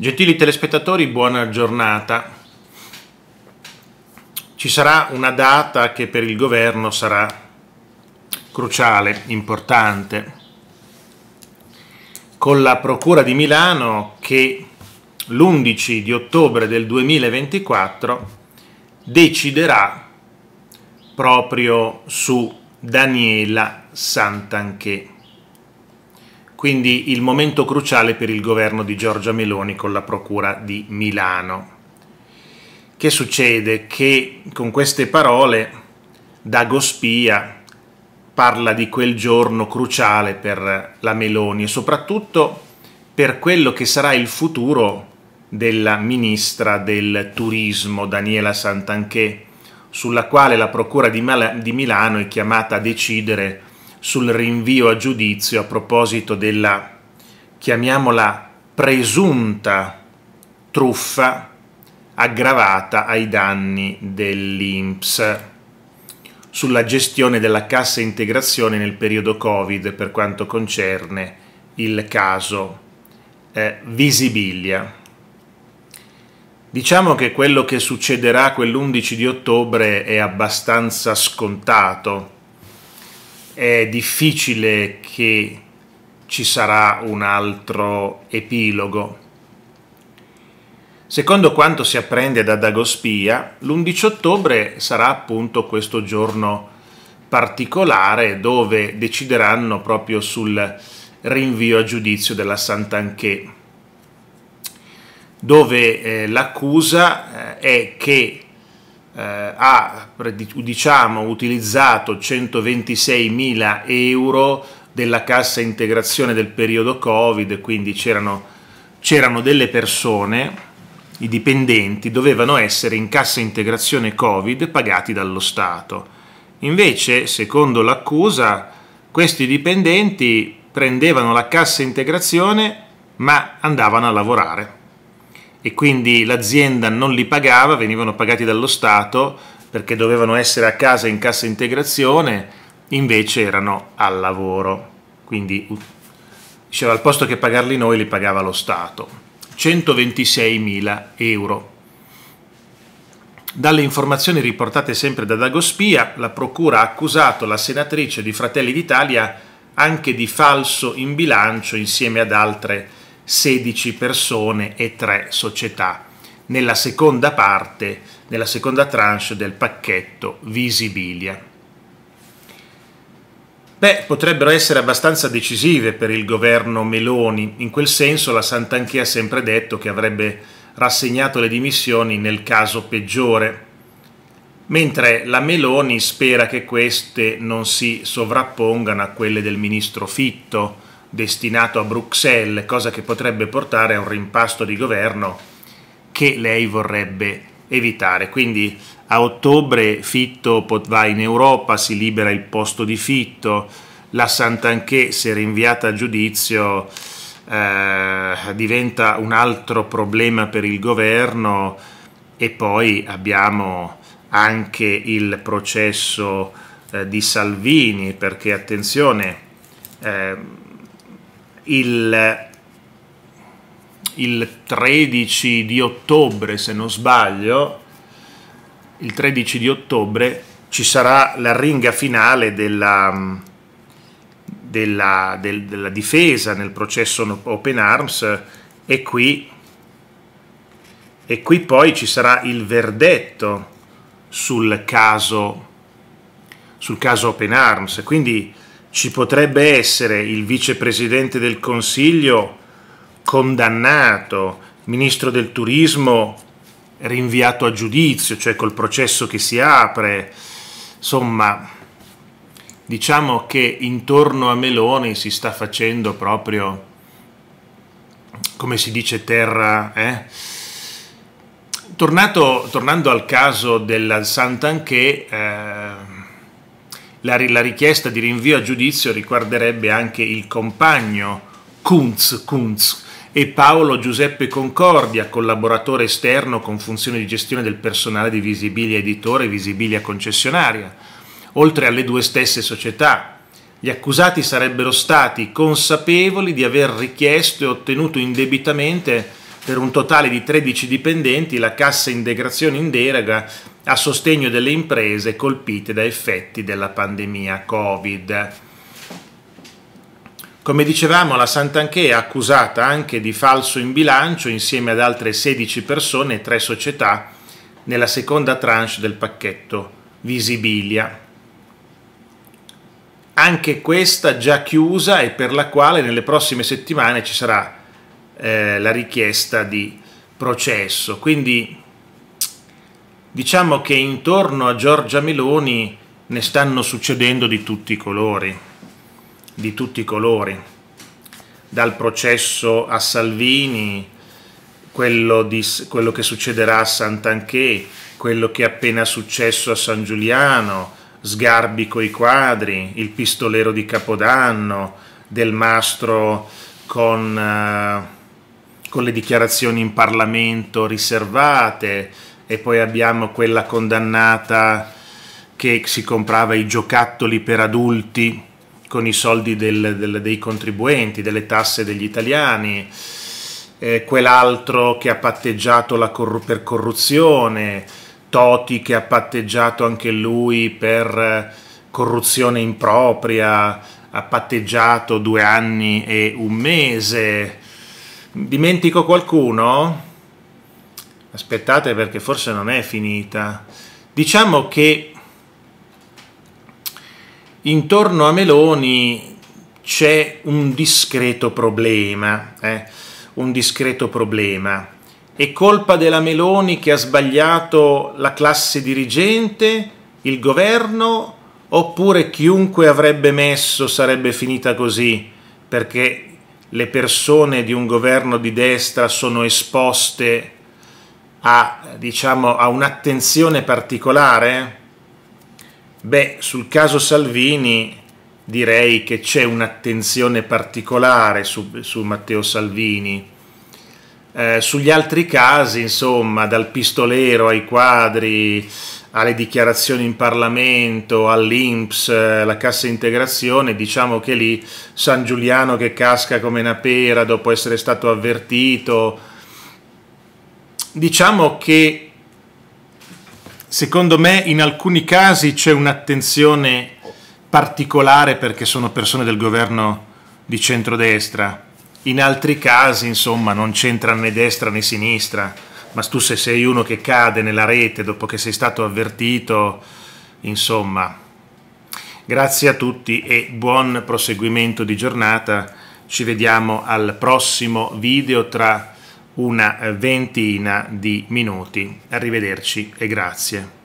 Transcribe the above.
Gentili telespettatori, buona giornata. Ci sarà una data che per il governo sarà cruciale, importante, con la Procura di Milano che l'11 di ottobre del 2024 deciderà proprio su Daniela Santanché quindi il momento cruciale per il governo di Giorgia Meloni con la Procura di Milano. Che succede? Che con queste parole Dago Spia parla di quel giorno cruciale per la Meloni e soprattutto per quello che sarà il futuro della ministra del turismo Daniela Santanchè, sulla quale la Procura di, Milano è chiamata a decidere sul rinvio a giudizio a proposito della, chiamiamola, presunta truffa aggravata ai danni dell'INPS sulla gestione della cassa integrazione nel periodo Covid per quanto concerne il caso eh, Visibilia. Diciamo che quello che succederà quell'11 di ottobre è abbastanza scontato è difficile che ci sarà un altro epilogo. Secondo quanto si apprende da Dagospia, l'11 ottobre sarà appunto questo giorno particolare dove decideranno proprio sul rinvio a giudizio della Sant'Anché, dove eh, l'accusa eh, è che eh, ha diciamo, utilizzato 126.000 euro della cassa integrazione del periodo Covid, quindi c'erano delle persone i dipendenti dovevano essere in cassa integrazione Covid pagati dallo Stato. Invece, secondo l'accusa, questi dipendenti prendevano la cassa integrazione ma andavano a lavorare e quindi l'azienda non li pagava, venivano pagati dallo Stato perché dovevano essere a casa in cassa integrazione, invece erano al lavoro. Quindi diceva al posto che pagarli noi li pagava lo Stato. 126.000 euro. Dalle informazioni riportate sempre da Dagospia, la procura ha accusato la senatrice di Fratelli d'Italia anche di falso in bilancio insieme ad altre 16 persone e 3 società nella seconda parte, nella seconda tranche del pacchetto Visibilia. Beh, potrebbero essere abbastanza decisive per il governo Meloni, in quel senso la Sant'Anchia ha sempre detto che avrebbe rassegnato le dimissioni nel caso peggiore, mentre la Meloni spera che queste non si sovrappongano a quelle del ministro Fitto, destinato a Bruxelles, cosa che potrebbe portare a un rimpasto di governo che lei vorrebbe evitare. Quindi a ottobre Fitto va in Europa, si libera il posto di Fitto, la Santanché, se rinviata a giudizio, eh, diventa un altro problema per il governo e poi abbiamo anche il processo eh, di Salvini, perché attenzione, eh, il, il 13 di ottobre, se non sbaglio, il 13 di ottobre ci sarà la ringa finale della, della, del, della, difesa nel processo Open Arms e qui, e qui poi ci sarà il verdetto sul caso, sul caso Open Arms. Quindi ci potrebbe essere il vicepresidente del Consiglio condannato, ministro del turismo rinviato a giudizio, cioè col processo che si apre. Insomma, diciamo che intorno a Meloni si sta facendo proprio, come si dice, terra. Eh? Tornato, tornando al caso della Sant'Anché, eh, la, la, richiesta di rinvio a giudizio riguarderebbe anche il compagno Kunz, Kunz e Paolo Giuseppe Concordia, collaboratore esterno con funzione di gestione del personale di Visibilia Editore e Visibilia Concessionaria, oltre alle due stesse società. Gli accusati sarebbero stati consapevoli di aver richiesto e ottenuto indebitamente per un totale di 13 dipendenti la cassa integrazione in deroga a sostegno delle imprese colpite da effetti della pandemia Covid. Come dicevamo, la Sant'Anché è accusata anche di falso in bilancio insieme ad altre 16 persone e 3 società nella seconda tranche del pacchetto Visibilia. Anche questa già chiusa e per la quale nelle prossime settimane ci sarà eh, la richiesta di processo. Quindi diciamo che intorno a Giorgia Meloni ne stanno succedendo di tutti i colori, di tutti i colori, dal processo a Salvini, quello, di, quello che succederà a Sant'Anché, quello che è appena successo a San Giuliano, Sgarbi coi quadri, il pistolero di Capodanno, del mastro con, eh, con le dichiarazioni in Parlamento riservate, e poi abbiamo quella condannata che si comprava i giocattoli per adulti con i soldi del, del, dei contribuenti, delle tasse degli italiani, eh, quell'altro che ha patteggiato corru per corruzione, Toti che ha patteggiato anche lui per eh, corruzione impropria, ha patteggiato due anni e un mese. Dimentico qualcuno? aspettate perché forse non è finita. Diciamo che intorno a Meloni c'è un discreto problema, eh? un discreto problema. È colpa della Meloni che ha sbagliato la classe dirigente, il governo, oppure chiunque avrebbe messo sarebbe finita così, perché le persone di un governo di destra sono esposte a, diciamo, a un'attenzione particolare? Beh, sul caso Salvini direi che c'è un'attenzione particolare su, su Matteo Salvini. Eh, sugli altri casi, insomma, dal pistolero ai quadri, alle dichiarazioni in Parlamento, all'Inps, eh, la cassa integrazione, diciamo che lì San Giuliano che casca come una pera dopo essere stato avvertito, diciamo che secondo me in alcuni casi c'è un'attenzione particolare perché sono persone del governo di centrodestra, in altri casi insomma non c'entra né destra né sinistra, ma tu se sei uno che cade nella rete dopo che sei stato avvertito, insomma... Grazie a tutti e buon proseguimento di giornata. Ci vediamo al prossimo video tra una ventina di minuti. Arrivederci e grazie.